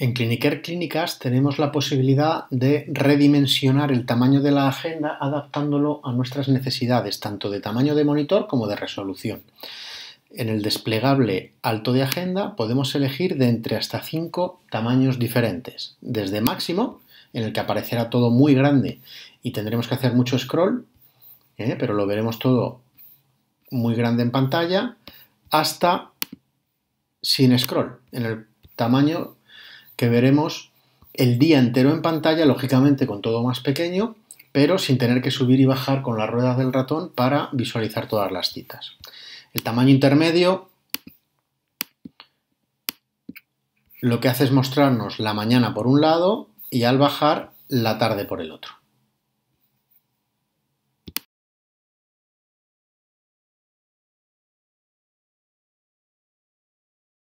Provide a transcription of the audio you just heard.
En Cliniquer Clínicas tenemos la posibilidad de redimensionar el tamaño de la agenda adaptándolo a nuestras necesidades, tanto de tamaño de monitor como de resolución. En el desplegable alto de agenda podemos elegir de entre hasta cinco tamaños diferentes, desde máximo, en el que aparecerá todo muy grande y tendremos que hacer mucho scroll, ¿eh? pero lo veremos todo muy grande en pantalla, hasta sin scroll, en el tamaño que veremos el día entero en pantalla, lógicamente con todo más pequeño, pero sin tener que subir y bajar con las ruedas del ratón para visualizar todas las citas. El tamaño intermedio lo que hace es mostrarnos la mañana por un lado y al bajar la tarde por el otro.